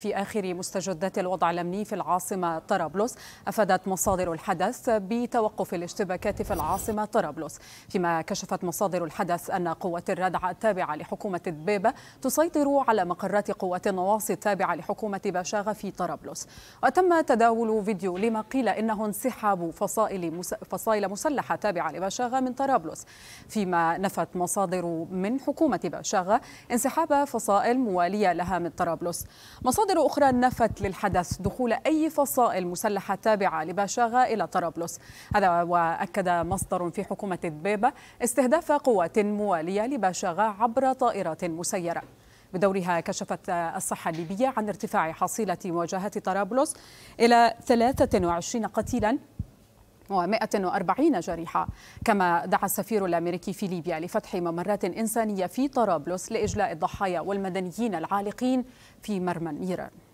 في آخر مستجدات الوضع الأمني في العاصمة طرابلس أفادت مصادر الحدث بتوقف الاشتباكات في العاصمة طرابلس فيما كشفت مصادر الحدث أن قوات الردع التابعة لحكومة دبيبة تسيطر على مقرات قوات النواصي التابعة لحكومة باشاغة في طرابلس وتم تداول فيديو لما قيل إنه انسحاب فصائل, فصائل مسلحة تابعة لباشاغة من طرابلس فيما نفت مصادر من حكومة باشاغة انسحاب فصائل موالية لها من طرابلس مصادر مصادر أخرى نفت للحدث دخول أي فصائل مسلحة تابعة لباشاغا إلى طرابلس هذا وأكد مصدر في حكومة دبيبة استهداف قوات موالية لباشاغا عبر طائرات مسيرة بدورها كشفت الصحة الليبية عن ارتفاع حصيلة مواجهة طرابلس إلى 23 قتيلا و140 جريحة كما دعا السفير الأمريكي في ليبيا لفتح ممرات إنسانية في طرابلس لإجلاء الضحايا والمدنيين العالقين في مرمى النيران